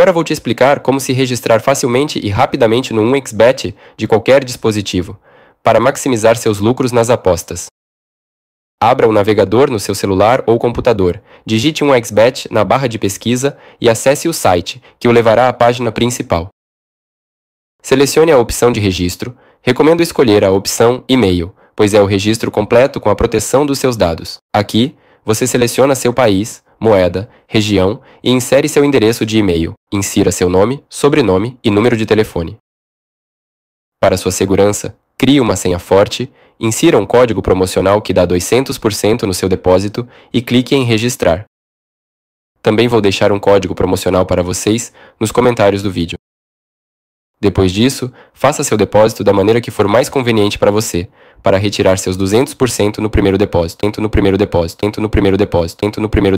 Agora vou te explicar como se registrar facilmente e rapidamente no 1xBet de qualquer dispositivo, para maximizar seus lucros nas apostas. Abra o navegador no seu celular ou computador, digite 1xBet na barra de pesquisa e acesse o site, que o levará à página principal. Selecione a opção de registro. Recomendo escolher a opção e-mail, pois é o registro completo com a proteção dos seus dados. Aqui, você seleciona seu país, moeda, região e insere seu endereço de e-mail. Insira seu nome, sobrenome e número de telefone. Para sua segurança, crie uma senha forte, insira um código promocional que dá 200% no seu depósito e clique em registrar. Também vou deixar um código promocional para vocês nos comentários do vídeo. Depois disso, faça seu depósito da maneira que for mais conveniente para você, para retirar seus 200% no primeiro depósito, tento no primeiro depósito, tento no primeiro depósito, tento no primeiro